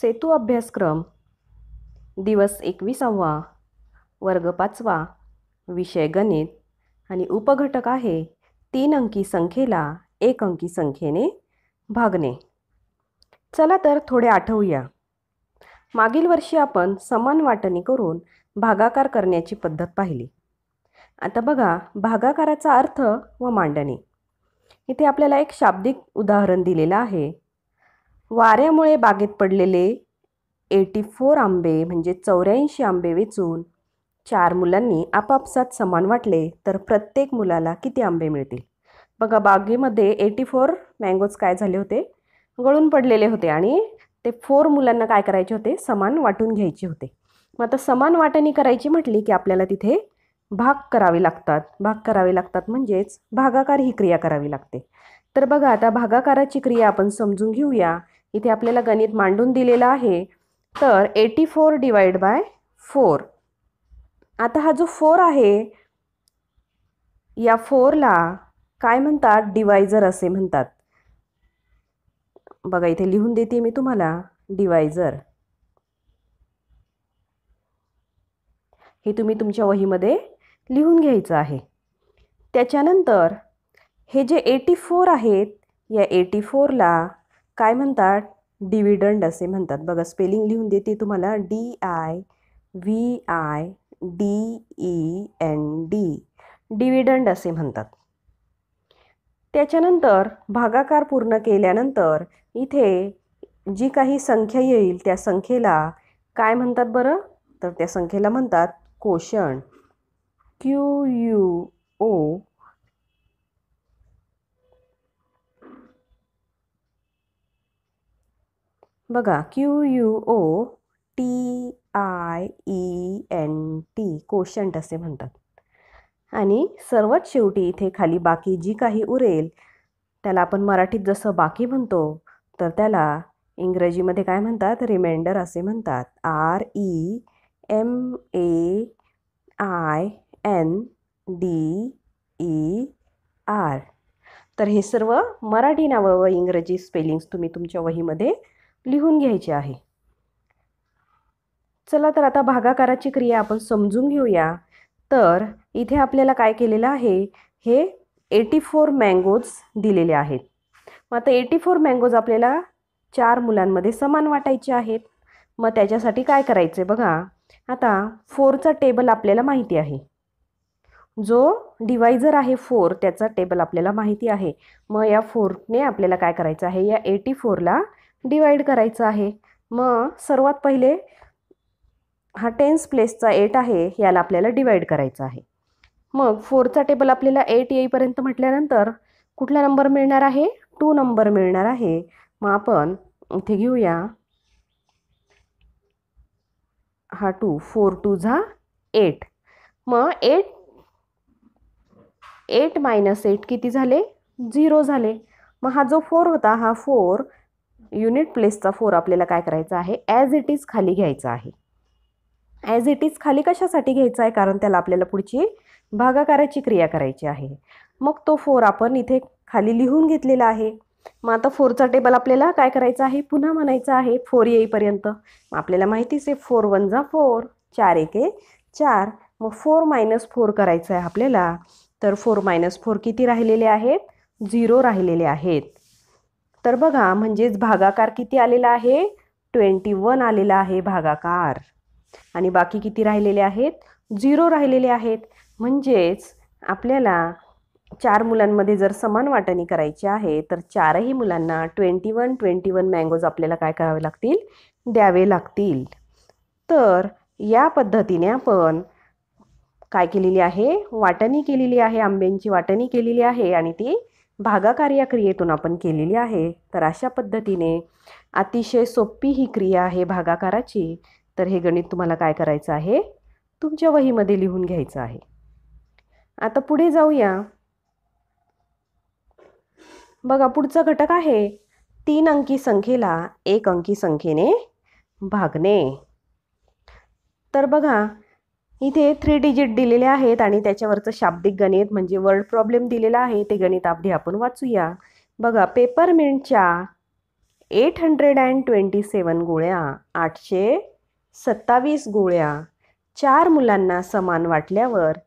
सेतू अभ्यासक्रम दिवस एकविसावा वर्ग पाचवा विषय गणित आणि उपघटक आहे तीन अंकी संख्येला एक अंकी संख्येने भागणे चला तर थोडे आठवूया मागील वर्षी आपण समान वाटणी करून भागाकार करण्याची पद्धत पाहिली आता बघा भागाकाराचा अर्थ व मांडणे इथे आपल्याला एक शाब्दिक उदाहरण दिलेलं आहे वाऱ्यामुळे बागेत पडलेले एटी फोर आंबे म्हणजे चौऱ्याऐंशी आंबे वेचून चार मुलांनी आपापसात समान वाटले तर प्रत्येक मुलाला किती आंबे मिळतील बघा बागेमध्ये एटी फोर मँगोज काय झाले होते गळून पडलेले होते आणि ते फोर मुलांना काय करायचे होते समान वाटून घ्यायचे होते मग आता समान वाटणी करायची म्हटली की आपल्याला तिथे भाग करावे लागतात भाग करावे लागतात म्हणजेच भागाकार ही क्रिया करावी लागते तर बघा आता भागाकाराची क्रिया आपण समजून घेऊया इथे आपल्याला गणित मांडून दिलेलं आहे तर eighty four divide by four आता हा जो फोर आहे या फोरला काय म्हणतात डिवायझर असे म्हणतात बघा इथे लिहून देते मी तुम्हाला डिवायझर हे तुम्ही तुमच्या वहीमध्ये लिहून घ्यायचं आहे त्याच्यानंतर हे जे एटी फोर आहेत या एटी फोरला काय म्हणतात डिव्हिडंड असे म्हणतात बघा स्पेलिंग लिहून देते तुम्हाला D I V I D E N D dividend असे म्हणतात त्याच्यानंतर भागाकार पूर्ण केल्यानंतर इथे जी काही संख्या येईल त्या संख्येला काय म्हणतात बरं तर त्या संख्येला म्हणतात कोशण क्यू यू ओ बघा Q U O T I E N T quotient असे म्हणतात आणि सर्वात शेवटी इथे खाली बाकी जी काही उरेल त्याला आपण मराठीत जसं बाकी म्हणतो तर त्याला इंग्रजीमध्ये काय म्हणतात रिमाइंडर असे म्हणतात R E M A I N D E R तर हे सर्व मराठी नावं व इंग्रजी स्पेलिंग्स तुम्ही तुमच्या वहीमध्ये लिहून घ्यायचे आहे चला तर आता भागाकाराची क्रिया आपण समजून घेऊया तर इथे आपल्याला काय केलेलं आहे हे एटी फोर मँगोज दिलेले आहेत मग आता एटी फोर मँगोज आपल्याला चार मुलांमध्ये समान वाटायचे आहेत मग त्याच्यासाठी काय आहे बघा आता फोरचा टेबल आपल्याला माहिती आहे जो डिवायझर आहे फोर त्याचा टेबल आपल्याला माहिती आहे मग या फोरने आपल्याला काय करायचं आहे या एटी फोरला डिवाइड करायचं आहे मग सर्वात पहिले हा टेन्स प्लेसचा एट आहे याला आपल्याला डिवाइड करायचा आहे मग फोरचा टेबल आपल्याला एट येईपर्यंत म्हटल्यानंतर कुठला नंबर मिळणार आहे टू नंबर मिळणार आहे मग आपण इथे घेऊया हा टू फोर टू झा एट मग एट एट मायनस एट किती झाले झिरो झाले मग हा जो फोर होता हा फोर युनिट प्लेसचा फोर आपल्याला काय करायचा आहे ॲज इट इज खाली घ्यायचा आहे ॲज इट इज खाली कशासाठी घ्यायचा आहे कारण त्याला आपल्याला पुढची भागाकाराची क्रिया करायची आहे मग तो फोर आपण इथे खाली लिहून घेतलेला आहे मग आता फोरचा टेबल आपल्याला काय करायचा आहे पुन्हा म्हणायचा आहे फोर येईपर्यंत मग आपल्याला माहितीच आहे फोर वन जा फोर चार एके चार मग फोर मायनस फोर करायचं आहे आपल्याला तर फोर मायनस फोर किती राहिलेले आहेत झिरो राहिलेले आहेत तर बघा म्हणजेच भागाकार किती आलेला आहे ट्वेंटी वन आलेला आहे भागाकार आणि बाकी किती राहिलेले आहेत झिरो राहिलेले आहेत म्हणजेच आपल्याला चार मुलांमध्ये जर समान वाटणी करायची आहे तर चारही मुलांना twenty one twenty one mangoes आपल्याला काय करावे लागतील द्यावे लागतील तर या पद्धतीने आपण काय केलेली आहे वाटणी केलेली आहे आंब्यांची वाटणी केलेली आहे आणि ती भागाकार या क्रियेतून आपण केलेली आहे तर अशा पद्धतीने अतिशय सोपी ही क्रिया आहे भागाकाराची तर हे गणित तुम्हाला काय करायचं आहे तुमच्या वहीमध्ये लिहून घ्यायचं आहे आता पुढे जाऊया बघा पुढचा घटक आहे तीन अंकी संख्येला एक अंकी संख्येने भागणे तर बघा इथे थ्री डिजिट दिलेले आहेत आणि त्याच्यावरचं शाब्दिक गणित म्हणजे वर्ड प्रॉब्लेम दिलेला आहे ते गणित अगदी आपण वाचूया बघा पेपरमिंटच्या eight hundred and twenty seven गोळ्या आठशे सत्तावीस गोळ्या चार मुलांना समान वाटल्यावर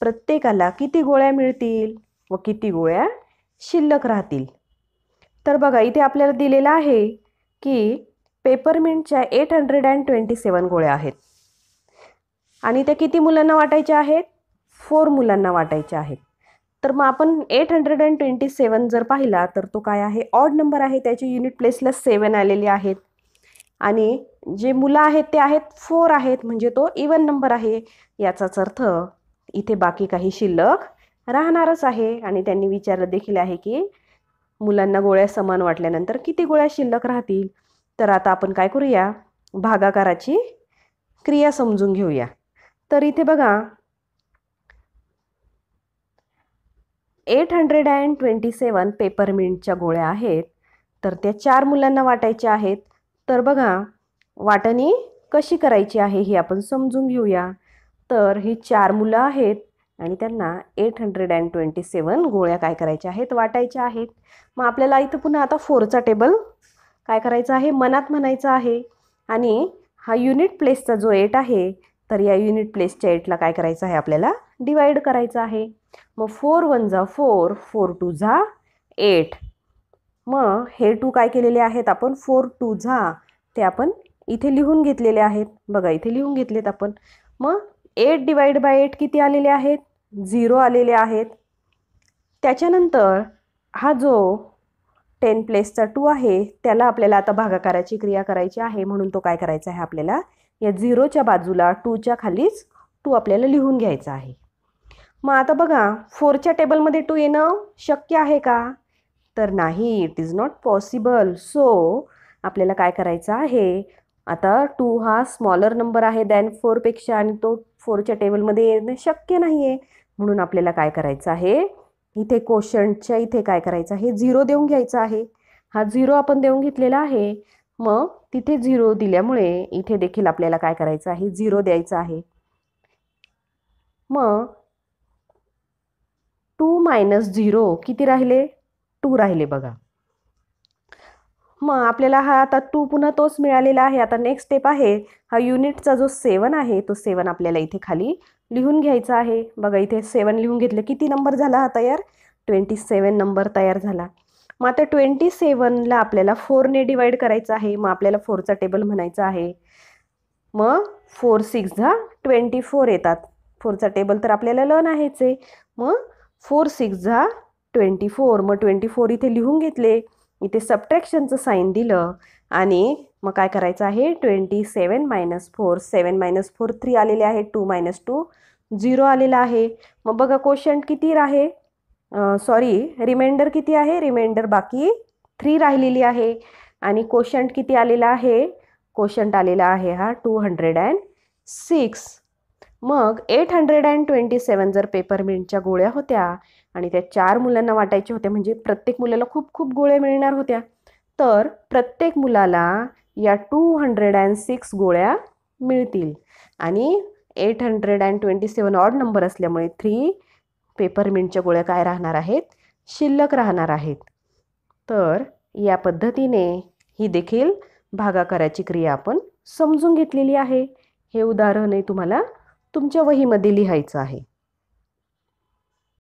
प्रत्येकाला किती गोळ्या मिळतील व किती गोळ्या शिल्लक राहतील तर बघा इथे आपल्याला दिलेलं आहे की पेपरमिंटच्या eight hundred and twenty seven गोळ्या आहेत आणि त्या किती मुलांना वाटायच्या आहेत फोर मुलांना वाटायच्या आहेत तर मग आपण eight hundred and twenty seven जर पाहिला तर तो काय आहे ऑड नंबर आहे त्याची युनिट प्लेसला सेवन आलेली आहेत आणि जे मुलं आहेत ते आहेत फोर आहेत म्हणजे तो इवन नंबर आहे याचाच अर्थ इथे बाकी काही शिल्लक राहणारच आहे आणि त्यांनी विचारलं देखील आहे की मुलांना गोळ्या समान वाटल्यानंतर किती गोळ्या शिल्लक राहतील तर आता आपण काय करूया भागाकाराची क्रिया समजून घेऊया तर इथे बघा eight hundred and twenty seven पेपरमिंटच्या गोळ्या आहेत तर त्या चार मुलांना वाटायच्या आहेत तर बघा वाटणी कशी करायची आहे ही आपण समजून घेऊया तर ही चार मुलं आहेत आणि त्यांना eight hundred and twenty seven गोळ्या काय करायच्या आहेत वाटायच्या आहेत मग आपल्याला इथं पुन्हा आता फोरचा टेबल काय करायचं आहे मनात म्हणायचं आहे आणि हा युनिट प्लेसचा जो एट आहे तर या युनिट प्लेसच्या एटला काय करायचं आहे आपल्याला डिवाइड करायचं आहे मग फोर वन जा फोर फोर टू झा एट मग हे टू काय केलेले आहेत आपण फोर टू झा ते आपण इथे लिहून घेतलेले आहेत बघा इथे लिहून घेतलेत आपण मग एट डिवाइड बाय एट किती आलेले आहेत झिरो आलेले आहेत त्याच्यानंतर हा जो टेन प्लेसचा टू आहे त्याला आपल्याला आता भागाकाराची क्रिया करायची आहे म्हणून तो काय करायचा आहे आपल्याला या झिरोच्या बाजूला टूच्या खालीच टू आपल्याला लिहून घ्यायचा आहे मग आता बघा फोरच्या टेबलमध्ये टू येणं शक्य आहे का तर नाही it is not possible so आपल्याला काय करायचं आहे आता टू हा स्मॉलर नंबर आहे दॅन फोरपेक्षा आणि तो फोरच्या टेबलमध्ये येणं शक्य नाही आहे म्हणून आपल्याला काय करायचं आहे इथे कोशंटच्या इथे काय करायचं आहे झिरो देऊन घ्यायचा आहे हा झिरो आपण देऊन घेतलेला आहे मग तिथे झिरो दिल्यामुळे इथे देखील आपल्याला काय करायचं आहे झिरो द्यायचं आहे मग टू मायनस झिरो किती राहिले टू राहिले बघा मग आपल्याला हा आता टू पुन्हा तोच मिळालेला आहे आता नेक्स्ट स्टेप आहे हा युनिटचा जो सेवन आहे तो सेवन आपल्याला इथे खाली लिहून घ्यायचा आहे बघा इथे सेवन लिहून घेतलं किती नंबर झाला हा तयार ट्वेंटी सेवन नंबर तयार झाला मग आता ट्वेंटी सेवनला आपल्याला फोरने डिवाईड करायचं आहे मग आपल्याला फोरचा टेबल म्हणायचा आहे मग फोर सिक्स झा ट्वेंटी फोर येतात फोरचा टेबल तर आपल्याला लन आहेच आहे मग फोर सिक्स झा ट्वेंटी फोर मग ट्वेंटी फोर इथे लिहून घेतले इथे सबट्रॅक्शनचं साईन दिलं आणि मग काय करायचं आहे twenty seven minus four seven minus four three आलेले आहे टू मायनस टू झिरो आलेला आहे मग बघा क्वेश्चन किती आहे सॉरी रिमाइंडर किती आहे रिमाइंडर बाकी थ्री राहिलेली आहे आणि कोशंट किती आलेला आहे कोशंट आलेला आहे हा टू हंड्रेड अँड सिक्स मग eight hundred and twenty seven जर पेपरमिंटच्या गोळ्या होत्या आणि त्या चार मुलांना वाटायच्या होत्या म्हणजे प्रत्येक मुलाला खूप खूप गोळ्या मिळणार होत्या तर प्रत्येक मुलाला या टू हंड्रेड अँड सिक्स गोळ्या मिळतील आणि eight hundred and twenty seven odd number असल्यामुळे थ्री पेपरमिंटच्या गोळ्या काय राहणार आहेत शिल्लक राहणार आहेत तर या पद्धतीने ही देखील भागाकाराची क्रिया आपण समजून घेतलेली आहे हे उदाहरणही तुम्हाला तुमच्या वहीमध्ये लिहायचं आहे